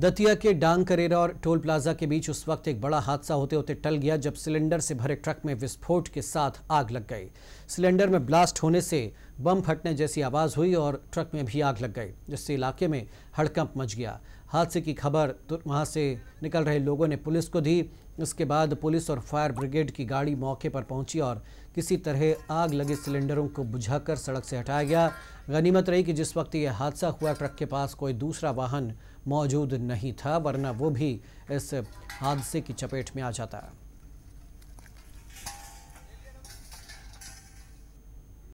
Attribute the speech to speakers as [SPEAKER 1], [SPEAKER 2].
[SPEAKER 1] दतिया के डांग करेरा और toll plaza के बीच उस वक्त एक बड़ा हादसा होते होते टल गया जब सिलेंडर से भरे ट्रक में विस्फोट के साथ आग लग गई सिलेंडर में ब्लास्ट होने से बम फटने जैसी आवाज़ हुई और ट्रक में भी आग लग गई जिससे इलाके में हड़कंप मच गया हादसे की खबर तो वहाँ से निकल रहे लोगों ने पुलिस को दी इसके बाद पुलिस और फायर ब्रिगेड की गाड़ी मौके पर पहुंची और किसी तरह आग लगे सिलेंडरों को बुझाकर सड़क से हटाया गया गनीमत रही कि जिस वक्त यह हादसा हुआ ट्रक के पास कोई दूसरा वाहन मौजूद नहीं था वरना वो भी इस हादसे की चपेट में आ जाता